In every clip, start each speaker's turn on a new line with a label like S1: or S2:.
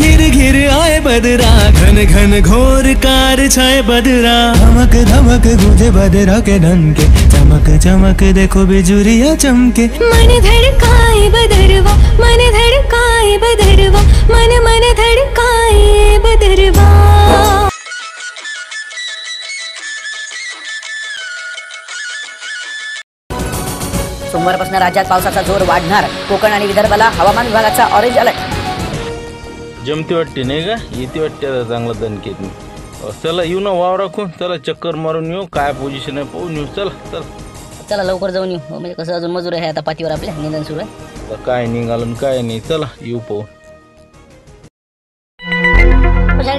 S1: घिर घिर आए बदरा घन घन घोर कार छाए बदरा धमक धमक गूंजे बदरा के ढन के चमक चमक देखो बिजुरिया चमके मन
S2: धड़काए बदरवा मन धड़काए बदरवा मन मन धड़काए बदरवा सोमवारपासून राज्यात पावसाचा जोर वाढणार कोकण आणि विदर्भाला हवामान विभागाचा ऑरेंज अलर्ट
S1: जमती वाटते नाही का येते वाटते आता चांगला दणकेत मी चला येऊ ना वाव राखून चला चक्कर मारून येऊ काय पोझिशन आहे पाहून येऊ चला चल
S2: चला लवकर जाऊन येऊ हो, म्हणजे कसं अजून मजूर आहे आता पाठीवर आपल्या निधन सुरू आहे
S1: काय निघालं काय नाही चला येऊ पाहून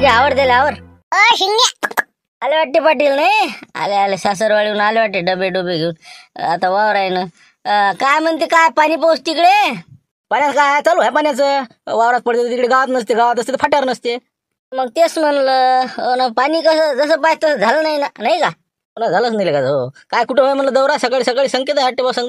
S2: आवडते आवड आवर आले वाटते पाटील नाही आले आले सासरवाडीहून आले वाटते डबे डबे घेऊन आता वावर आहे ना काय म्हणते काय पाणी पाऊस तिकडे पाण्यात काय चालू आहे पाण्याचं वावरात पडते तिकडे गावात नसते गावात असते तर फाट्यावर नसते मग तेच म्हणलं पाणी कसं जसं पाहिजे तसं झालं नाही ना नाही का हो झालंच नाही का हो काय कुठं म्हणलं दौरा सकाळी सकाळी संकेत आहे वाटते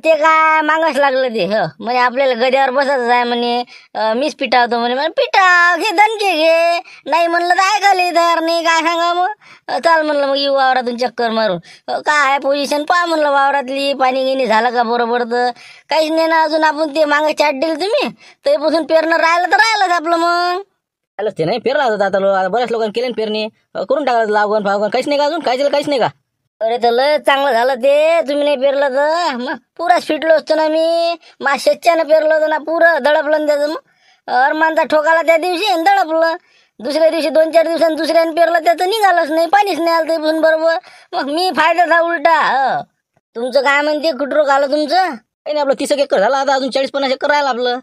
S2: ते काय मागास लागलं ते हो म्हणजे आपल्याला गद्यावर बसायचं आहे म्हणे मीच पिटावतो म्हणे म्हणे पिटा घे दणके घे नाही म्हणलं तर ऐकाले तयार नाही काय सांगा मग चाल म्हणलं मग येऊ वावरातून चक्कर मारून काय पोझिशन पहा म्हणलं वावरातली पाणी गिणी झालं का बरोबर तर काहीच नाही ना अजून आपण ते मागास चाट दिली तुम्ही ते बसून पेरणं राहिलं तर राहिलंच आपलं मग आलं ते नाही पेरला होता आता बऱ्याच लोकांनी केले पेरणी करून टाकलं लागून फावगण काहीच नाही का अजून काहीच काहीच नाही का अरे तर लय चांगलं झालं ते तुम्ही नाही पेरलं तर मग पुरा फिटलो असतो ना मी मा शेच्यानं पेरलं होतं ना पुरं दडपलं त्याचं मग अरमानचा ठोकाला त्या दिवशी दडपलं दुसऱ्या दिवशी दोन चार दिवसांनी दुसऱ्यानं पेरलं त्याचं निघालंच नाही पाणीच नाही आलं ते पण बरोबर मग मी फायदा उलटा तुमचं काय म्हणते कुटरो आलं तुमचं काही नाही आपलं तीस एकर झालं आता अजून चाळीस पन्नास एकर राहिलं आपलं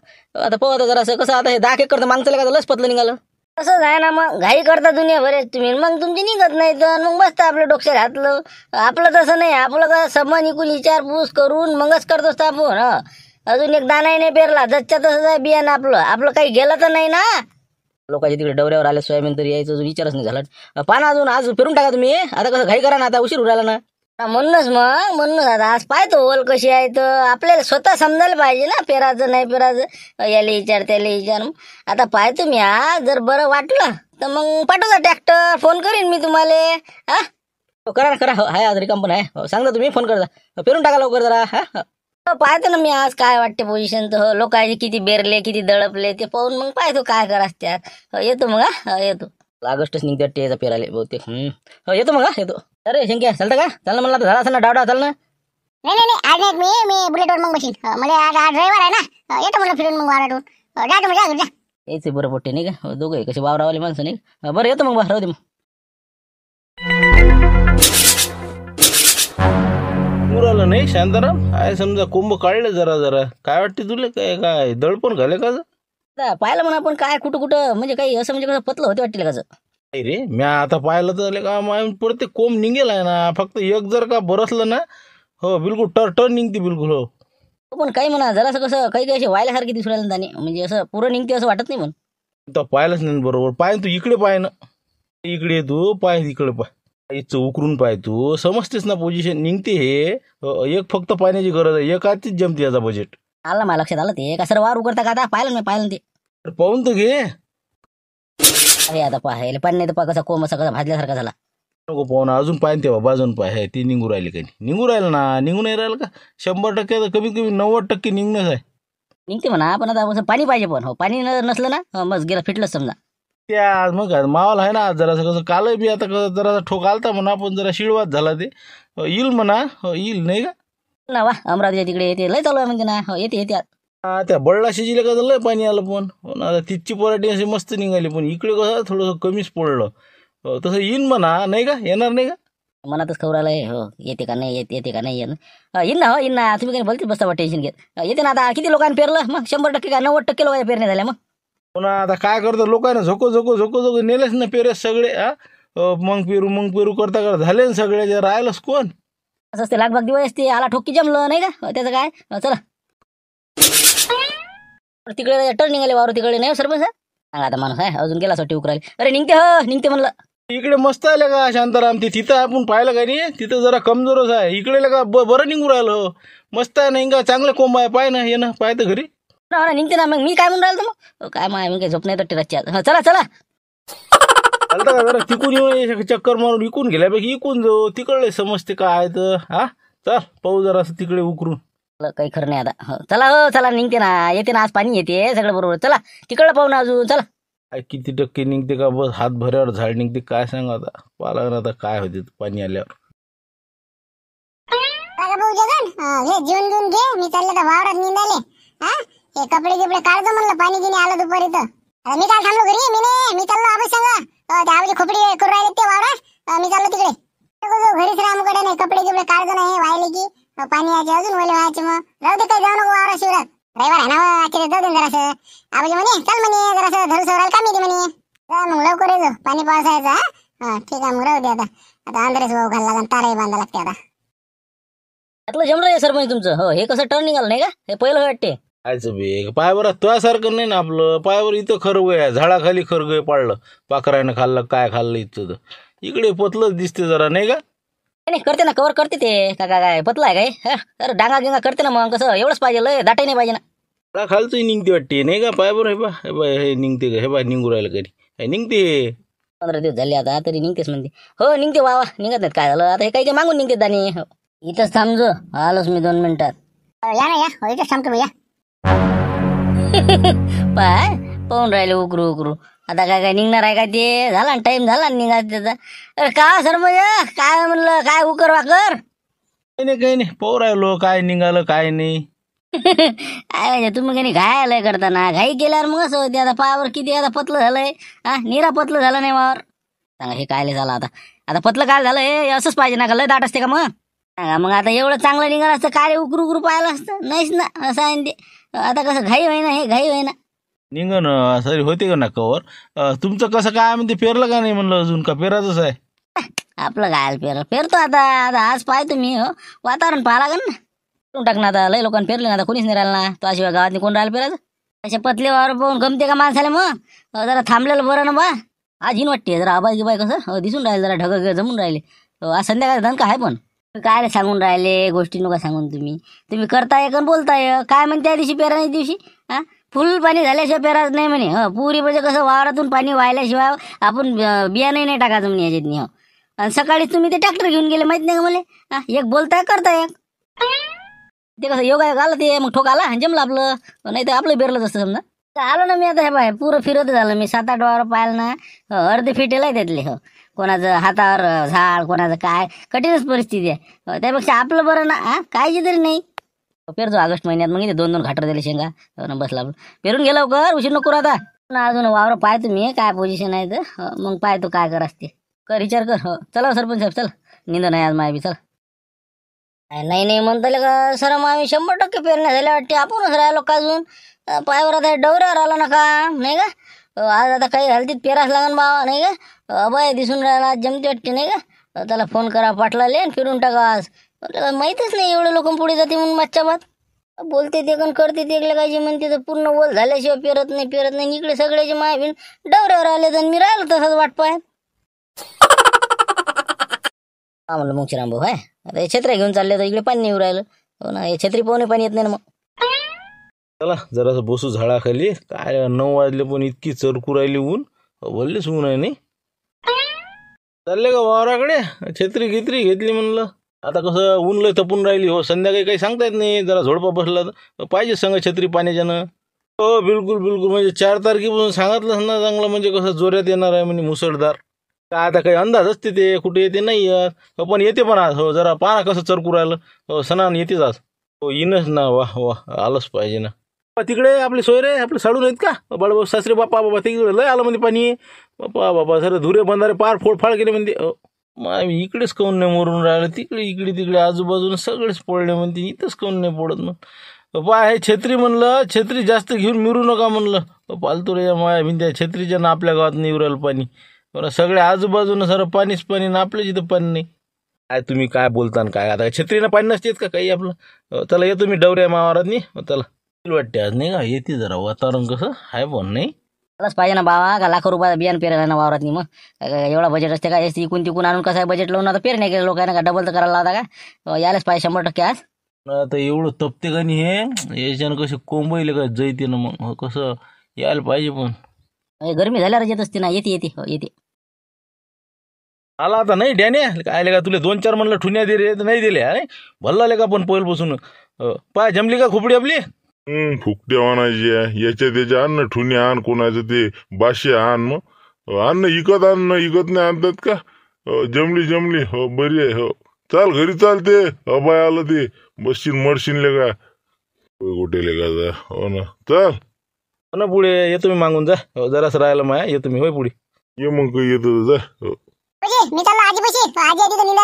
S2: आता पोहत जरा असं कसं आता हे दहा एकर तर मागचं का लस पतलं निघालं असंच आहे ना मग घाई करता दुनिया बरेच तुम्ही मग तुमची निघत नाही तर मग बसता आपलं डोक्यात हातलं आपलं तसं नाही आपलं कसं समान इकून विचारपूस करून मगच करतो आपण अजून एक दानाही नाही पेरला जच्चा तसंच आहे बियाणं आपलं आपलं काही गेलं तर नाही ना लोकांच्या तिकडे डवऱ्यावर आले सोयाबीन तरी यायचं अजून विचारच नाही झाला पाना अजून आज फिरून टाका तुम्ही आता कसं घाई करा ना आता उशीर उडाला ना म्हणूनच मग म्हणून आता आज पाहतो ओल कशी आहे तर आपल्याला स्वतः समजायला पाहिजे ना पेराचं नाही पेराचं याला विचार त्याला विचार आता पाहतो मी आज जर बरं वाटलं तर मग पाठवता ट्रॅक्टर फोन करीन मी तुम्हाला हा हो, करा करा हो आहे आज कंपनी आहे हो सांगा तुम्ही फोन करता हो, पेरून टाका लवकर जरा हा हो. पाहतो ना मी आज काय वाटते पोझिशन तर लोकांचे किती बेरले किती दडपले ते पाहून मग पाहतो काय करा त्यात येतो मग येतो ऑगस्टच निघते पेराले बहुतेक येतो मग येतो अरे शंक्या चालतं का चाल ना म्हणलं झाला असं ना डावडा चल ना नाही नाही नाही, आज नाही मी मी बुलेटवर मग मशीन मला आज आज ड्रायव्हर आहे ना येतो म्हणलं फिरून मग वाराडून जा तुम्ही जा बरं पोट्टे नाही का हो, दोघं आहे कसे वावरावाले माणसं नाही बरं येतो मग बा राहू दे मग
S1: तू नाही शांताराम आहे समजा कुंभ काढले जरा जरा काय वाटते तुले काय काय दळपण घाले का
S2: पाहिलं म्हणा आपण काय कुठं कुठं म्हणजे काही असं म्हणजे कसं पतलं होते वाटते कसं
S1: नाही रे मी आता पाहिलं तर का पुढे ते कोंब निघेल आहे ना फक्त एक जर का बरसलं ना हो बिलकुल टर टर निघते बिलकुल हो
S2: पण काही म्हणा जरा कसं काही काही असे व्हायलासारखी दिसून राहिले त्याने म्हणजे असं पुरं निघते असं वाटत नाही म्हणून
S1: तर पाहिलंच नाही बरोबर पाय तू इकडे पाय ना इकडे तू पाय इकडे पाय उकरून पाय तू समजतेस ना पोझिशन निघते हे एक फक्त पाण्याची गरज आहे आधीच जमते याचा बजेट
S2: आला मला लक्षात आलं ते एका सर वार उकरता का पाहिलं मी पाहिलं ते पाहून तर घे अरे आता पाहायला पाणी नाही तर पहा कसा कोंब कसा भाजल्यासारखा झाला
S1: नको पाहुणा अजून पाहिजे तेव्हा बाबा पाय हे ती निघू राहिली काही निघू राहिलं ना निघू नाही राहिलं का शंभर टक्के तर कमीत कमी नव्वद टक्के निघणंच आहे
S2: निघते म्हणा आपण आता कसं पाणी पाहिजे पण हो पाणी नसलं ना मग गेला फिटलंच समजा
S1: त्या मग मावल मावाल आहे ना जरासं कसं काल बी आता कसं जरासा ठोक आलता म्हणा पण जरा शिळवाद झाला ते येईल म्हणा येईल नाही का
S2: ना वा अमरावती तिकडे येते लय चालू आहे म्हणजे ना येते येते हा
S1: त्या बळला शिजीला कसं लय पाणी आलं पण पण आता तिथची पराठी अशी मस्त निघाली पण इकडे कसं
S2: थोडंसं कमीच पडलं तसं येईन म्हणा नाही का येणार नाही का मनातच खबर आलं हो येते का नाही येते येते का नाही येत येईल ना हो येईन ना तुम्ही काही बोलते बसता टेन्शन घेत येते ना आता किती लोकांनी पेरलं मग शंभर टक्के का नव्वद टक्के लोकांनी पेरणे झाल्या मग
S1: पुन्हा आता काय करतो लोकांना झोको झोको झोको झोको नेलेच ना पेरेस सगळे हा मग पेरू मग पेरू करता करता झाले ना सगळे जे राहिलंच कोण
S2: असं असते लागभाग दिवस ते आला ठोकी जमलं नाही का त्याचं काय चला तिकडे टर्निंग आले वावर तिकडे नाही हो सरपंच सांगा आता माणूस आहे अजून गेला असं उकरायला अरे निघते हो निघते
S1: म्हणलं इकडे मस्त आले का शांताराम ते तिथं आपण पाहिलं का नाही तिथं जरा कमजोरच आहे इकडे का बरं निघून राहिलं मस्त आहे ना इंगा चांगलं कोंब आहे पाय ना ये ना पाय तर घरी
S2: हो हो ना निघते ना मग मी काय म्हणून राहिलो मग काय माय मी काय झोप नाही तर टिराची चला चला
S1: जरा तिकून येऊन चक्कर मारून विकून गेल्यापैकी इकून जाऊ तिकडले समजते काय तर हा चल पाहू जरा तिकडे उकरून
S2: काही खरं नाही आता हो चला हो चला निघते ना येते ना आज पाणी येते सगळं बरोबर चला तिकडला पाहू ना अजून चला
S1: किती टक्के निघते का बस हात भऱ्यावर झाड निघते काय सांगा आता पाला आता काय होते पाणी आल्यावर
S2: बघा भाऊ जगन घेऊन घे मी चालले तर निंदाले हा हे कपडे गिपडे काढतो म्हणलं पाणी गिणी आलं दुपारी तर मी काल थांबलो घरी मी नाही मी चाललो आबा सांगा त्या आबाची खोपडी करू राहिले ते वावरात मी चाललो तिकडे तो जो घरीच रामकडे नाही कपडे गिपडे काढतो नाही व्हायला की पाणी यायचे अजून ओले व्हायचे मग राहू दे काही जाऊ नको वारा शिवरात रविवार आहे ना आखिर जाऊ दे जरास आबाजी म्हणे चल म्हणे जरास धरू सवरायला कामी दे म्हणे जा मग लवकर येजो पाणी पावसायचं हा ठीक आहे मग राहू दे आता आता आंध्रेस वाहू घालला लागला ताराही बांधा लागते आता त्यातलं जमलं आहे सरपंच तुमचं हो हे कसं टर्निंग निघालं नाही का हे पहिलं वाटते कायच
S1: बेग पायावर तुझ्यासारखं नाही ना आपलं पायावर इथं खरगोय आहे झाडाखाली खरगय पाडलं पाखरानं खाल्लं काय खाल्लं इथं इकडे पोतलंच दिसते जरा नाही का
S2: नाही करते ना कवर करते ते काका काय काय पतला आहे काय अरे डांगा गिंगा करते ना मग कसं एवढंच पाहिजे लय दाटाही नाही पाहिजे ना
S1: मला खालच निघते वाटते नाही का पाय बरं हे बा हे बाय हे निघते हे बाय निघू राहिलं कधी हे निघते
S2: पंधरा दिवस झाले आता तरी निघतेस म्हणते हो निघते वा निघत नाही काय झालं आता हे काही काय मागून निघते दाणी हो. इथंच थांबजो आलोच मी दोन मिनिटात या ना या हो, पाय पाहून राहिले उकरू उकरू आता काय काय निघणार आहे का ते झाला ना टाइम झाला निघा त्याचा अरे का सर म्हणजे काय म्हणलं काय उकर वाकर
S1: काही नाही काही नाही पोर काय निघालं काय नाही काय
S2: म्हणजे तुम्ही काही घाय आलंय करताना घाई केल्यावर मग असं होते आता पायावर किती आता पतलं झालंय हा निरा पतलं झालं नाही मावर सांगा हे कायले झालं आता आता पतलं काय झालं हे असंच पाहिजे ना का लय दाट असते का मग सांगा मग आता एवढं चांगलं निघालं असतं काय उकरू उकरू पाहिलं असतं नाहीच ना असं आहे ते आता कसं घाई होईना हे घाई होईना
S1: निघन सरी होते का ना कवर तुमचं कसं काय म्हणते पेरलं का नाही म्हणलं अजून का पेरायचंच आहे
S2: आपलं काय पेरलं पेरतो आता आता आज पाय तुम्ही हो वातावरण पाहा लागेल ना कोण ना आता लय लोकांनी पेरले ना आता कोणीच नाही राहिला ना तो अशिवाय गावात कोण राहिलं पेरायचं अशा पतलेवर पाहून गमते का माणसाला मग जरा थांबलेलं बरं ना बा आज हिन वाटते जरा आबाई बाय कसं दिसून राहिले जरा ढग जमून राहिले आज संध्याकाळी धन का आहे पण काय सांगून राहिले गोष्टी नका सांगून तुम्ही तुम्ही करताय का बोलताय काय म्हणते दिवशी पेरा दिवशी हा फुल पाणी झाल्याशिवाय पेराच नाही म्हणे हो पुरी म्हणजे कसं वावरातून पाणी व्हायल्याशिवाय आपण बियाणंही नाही टाकायचं म्हणे याच्यातनी हो आणि सकाळीच तुम्ही ते ट्रॅक्टर घेऊन गेले माहित नाही का मला एक बोलताय करताय एक ते कसं योगा आलं ते मग ठोक आला जमलं आपलं नाही तर आपलं बेरलं असतं समजा आलो ना मी आता हे पाय पुरं फिरत झालं मी सात आठ वावर पाहिलं ना अर्धे फिटेल आहे त्यातले हो कोणाचं हातावर झाड कोणाचं काय कठीणच परिस्थिती आहे त्यापेक्षा आपलं बरं ना जे तरी नाही पेरतो ऑगस्ट महिन्यात मग दोन दोन घाटर दिले शेंगा बसला पेरून गेला कर उशीर नको आता अजून वावर पाय मी काय पोझिशन आहे तर हो, मग पाय काय कर असते कर विचार कर हो, चला हो, सरपंच साहेब चल निंद नाही आज चल नाही नाही म्हणतले का सर मग आम्ही शंभर टक्के पेरण्या झाल्या वाटते आपणच राहिलो का अजून पायावर आता डवऱ्यावर आला ना का नाही का आज आता काही हलतीत पेरास लागन बाबा नाही का अभय दिसून राहिला जमते वाटते नाही का त्याला फोन करा पाठला लेन फिरून टाका आज आपल्याला माहीतच नाही एवढे लोक पुढे जाते म्हणून मागच्या भात बोलते ते कण करते ते काय म्हणते तर पूर्ण वल झाल्याशिवाय पेरत नाही पेरत नाही इकडे सगळ्याचे बीन डवऱ्यावर आले तर मी राहिलो तसंच वाट पाय हा म्हणलं मग श्रीराम भाऊ आता छत्र्या घेऊन चालले तर इकडे पाणी येऊ राहिलं हो ना हे छत्री पाहुणे पाणी येत नाही ना मग चला
S1: जरासं बसू झाडाखाली काय नऊ वाजले पण इतकी चरकू राहिली ऊन बोलले ऊन आहे नाही चालले का वावराकडे छत्री गित्री घेतली म्हणलं आता कसं ऊन लय तपून राहिली हो संध्याकाळी काही सांगता येत नाही जरा झोडपा बसला तर पाहिजे संग छत्री पाण्याच्यानं हो बिलकुल बिलकुल म्हणजे चार तारखेपासून सांगितलंच ना चांगलं म्हणजे कसं जोऱ्यात येणार आहे म्हणजे मुसळधार काय आता काही अंदाज असते ते कुठे येते नाही येत हो, पण येते पण आज हो जरा पाहा कसं चरकू राहिलं हो सणान येतेच आज हो येणंच ना वा वा आलंच पाहिजे ना तिकडे आपले सोयरे आपले साडून आहेत का बाळबाबा सासरे बाप्पा बाबा तिकडे लय आलं म्हणजे पाणी बाप्पा बाबा सर धुरे बंधारे पार फोडफाड केले म्हणते मग आम्ही इकडेच काऊन नाही मरून राहिलं तिकडे इकडे तिकडे आजूबाजून सगळेच पडले म्हणते इथंच काऊन नाही पडत मग बाबा हे छत्री म्हणलं छत्री जास्त घेऊन मिरू नका म्हणलं पालतू रे माया त्या छत्रीच्या ना आपल्या गावात नाही पाणी बरं सगळ्या आजूबाजूनं सर पाणीच पाणी ना आपल्याच इथं पाणी नाही काय तुम्ही काय बोलता काय आता छत्रीनं पाणी नसतेत का काही आपलं चला येतो मी डवऱ्या मावारात नाही चला वाटते आज नाही का येते जरा वातावरण कसं आहे पण नाही
S2: मलाच पाहिजे ना बाबा का लाखो रुपयाचा बियाण पेरायला ना वावरात मग एवढा बजेट असते का इकून तिकून आणून कसं बजेट लावून आता पेरण्या केलं लोकांना का डबल तर करायला लावता का यायलाच पाहिजे शंभर टक्के आज
S1: आता एवढं तपते का नाही हे याच्यानं कसे कोंबईले का जैते ना मग हो, कसं यायला पाहिजे पण
S2: गर्मी झाल्यावर येत असते ना येते येते हो, येते
S1: आला आता नाही डॅने काय का तुला दोन चार म्हणलं ठुण्या दिले तर नाही दिले अरे भल्ला का पण पोल बसून पाय जमली का खोपडी आपली फुकट्या आणायच्या याच्या त्याचे आण ना ठुणे आण कोणाचे ते बाशे आण मग आण इकत आण ना इकत नाही आणतात का जमली जमली हो बरी आहे हो चाल घरी चालते अबाय आलं ते बसशील मरशील का
S2: गोटेले का हो ना
S1: चाल हो ना पुढे येतो मी मागून जा हो, जरास राहायला माया येतो मी होय पुढे ये मग येतो जा हो.
S2: मी चाललो आजी पैसे आजी आधी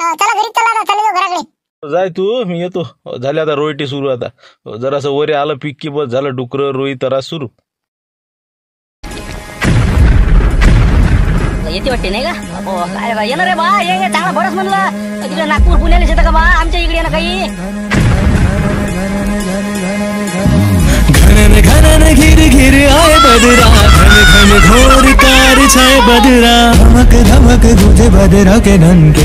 S2: चला घरी चला चला घराकडे
S1: जाय तू मी येतो झाले आता रोयटी सुरू आता जरासं वरी आलं पीक की बस झालं डुकर रोई तरा सुरू
S2: येते वाटते नाही का हो बा रे बा ये चांगला बरस म्हणलं तिकडे नागपूर पुण्याला येतं का बा आमच्या इकडे ना काही
S1: घिर घिर आय बदरा घन घोर कार छाय बदरा धमक धमक गुजे बदरा के नन के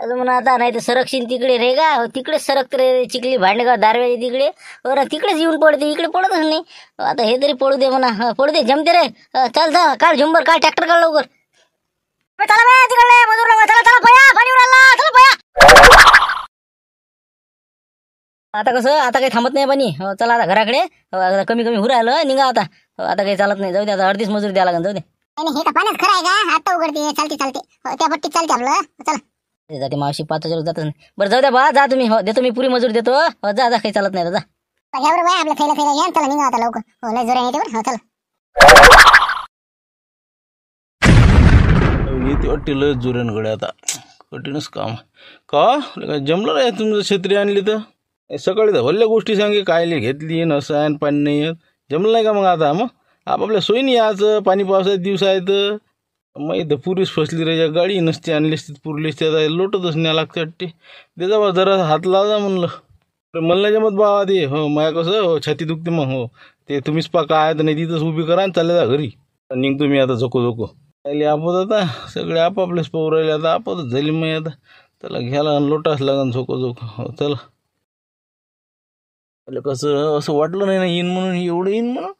S2: अजून म्हणा आता नाही तर सरक्षण तिकडे रे गा हो तिकडे सरकत रे चिखली भांडगाव दारवे तिकडे बरं तिकडेच येऊन पडते इकडे पडतच नाही आता हे तरी पडू दे म्हणा पडू दे जमते रे चल चल काढ झुंबर काढ ट्रॅक्टर काढ लवकर चला तिकडे मजूर चला चला पाणी चला आता कसं आता काही थांबत नाही पाणी चला आता घराकडे कमी कमी होऊ राहिलं निघा आता आता काही चालत नाही जाऊ दे आता अर्धीच मजुरी द्यायला लागेल जाऊ दे हे का पाण्यात खरं आहे का आता उघडते चालते चालते त्या पट्टीत चालते आपलं चला जाते मावशी पाच हजार जातच नाही बरं जाऊ द्या बा जा तुम्ही हो देतो मी पुरी मजूर देतो हो, जा जा काही चालत नाही जा घ्यावर बाय आपलं थैला थैला आता लवकर हो,
S1: येते हो, आता कठीणच काम का जमलं नाही तुमचं छत्री आणली तर सकाळी तर भल्या गोष्टी सांगे कायले घेतली नसं आहे पाणी नाही येत जमलं नाही का मग आता मग आपापल्या सोयीने यायचं पाणी पावसाळ्यात दिवस आहेत मग इथं पुरीच फसली रे गाडी नसते आणली असती पुरली असते आता लोटतच न्या लागते वाटते त्याचा बा जरा हात लाजा म्हणलं तर मला जमत बावा दे हो माया कसं हो छाती दुखते मग हो ते तुम्हीच पा काय तर नाही तिथंच उभी करा आणि चालले जा घरी निघतो मी आता झोको झोको राहिले आपत आता सगळे आपापलेच पाहू राहिले आता आपतच झाली मग आता त्याला घ्यायला लोटाच लागन झोको झोको हो चला कसं असं वाटलं नाही ना येईन म्हणून एवढं येईन म्हणून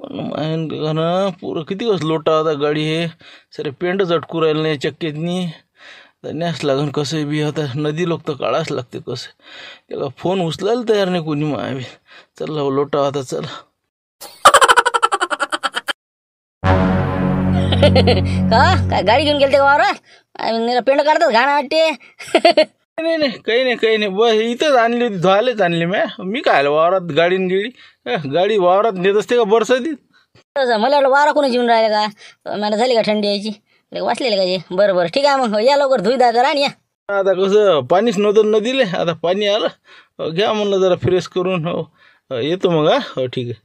S1: मायन ना पुरं किती कस लोटा होता गाडी हे सरे पेंटच अटकू राहिले नाही चक्केतनी न्यास लागन कसं बी आता नदी लोक तर काळाच लागते कसं त्याला फोन उचलायला तयार नाही कोणी मायावी चला लोटा आता चला
S2: का काय गाडी घेऊन गेलते का वावरा पेंड काढतात घाण वाटते
S1: नाही नाही काही नाही काही नाही बस इथंच आणली होती धुवायलाच आणली मॅ मी काय वावरात गाडीन गेली गाडी वावरात नेत असते का बरसातीत
S2: मला वारा कोणी जिवून राहिले का मला झाली का थंडी यायची वाचलेली का जे बरं बरं ठीक आहे मग या लवकर धुई दा करा आणि या आता कसं
S1: पाणीच नव्हतं न दिले आता पाणी आलं घ्या म्हणलं जरा फ्रेश करून हो येतो मग हा हो ठीक आहे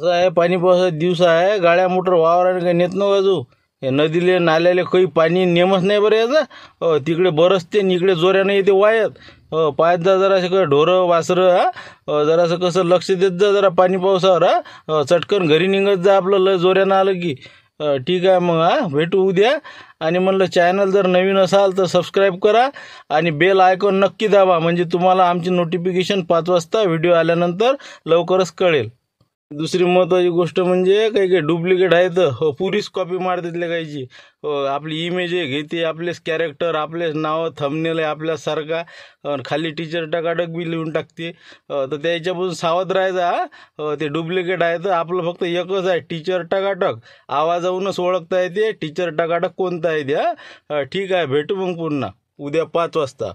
S1: कसं आहे पाणी पावसा दिवस आहे गाड्या मोटर वावराने काही नेत नव्हतं हे नदीले नाल्याले काही पाणी नेमच नाही बरं याचं तिकडे बरसते आणि इकडे जोऱ्यानं येते वायत पायात जा जरासं कसं ढोरं वासरं हा जरासं कसं लक्ष देत जा जरा पाणी पावसावर हा चटकन घरी निघत जा आपलं लय जोऱ्यानं आलं की ठीक आहे मग हा भेटू उद्या आणि म्हणलं चॅनल जर नवीन असाल तर सबस्क्राईब करा आणि बेल आयकॉन नक्की दाबा म्हणजे तुम्हाला आमची नोटिफिकेशन पाच वाजता व्हिडिओ आल्यानंतर लवकरच कळेल दुसरी महत्त्वाची गोष्ट म्हणजे काही काही डुप्लिकेट आहेत हो पुरीच कॉपी देतले काहीची आपली इमेज आहे घेते आपलेच कॅरेक्टर आपलेच नावं थंबनेल आहे आपल्यासारखा हो, खाली टीचर टकाटक बी लिहून टाकते हो, तर त्याच्यापासून सावध राहायचा हो, ते डुप्लिकेट आहे तर आपलं फक्त एकच आहे टीचर टकाटक आवाजाहूनच ओळखता येते टीचर टकाटक कोणता आहे त्या ठीक आहे भेटू मग पुन्हा उद्या पाच वाजता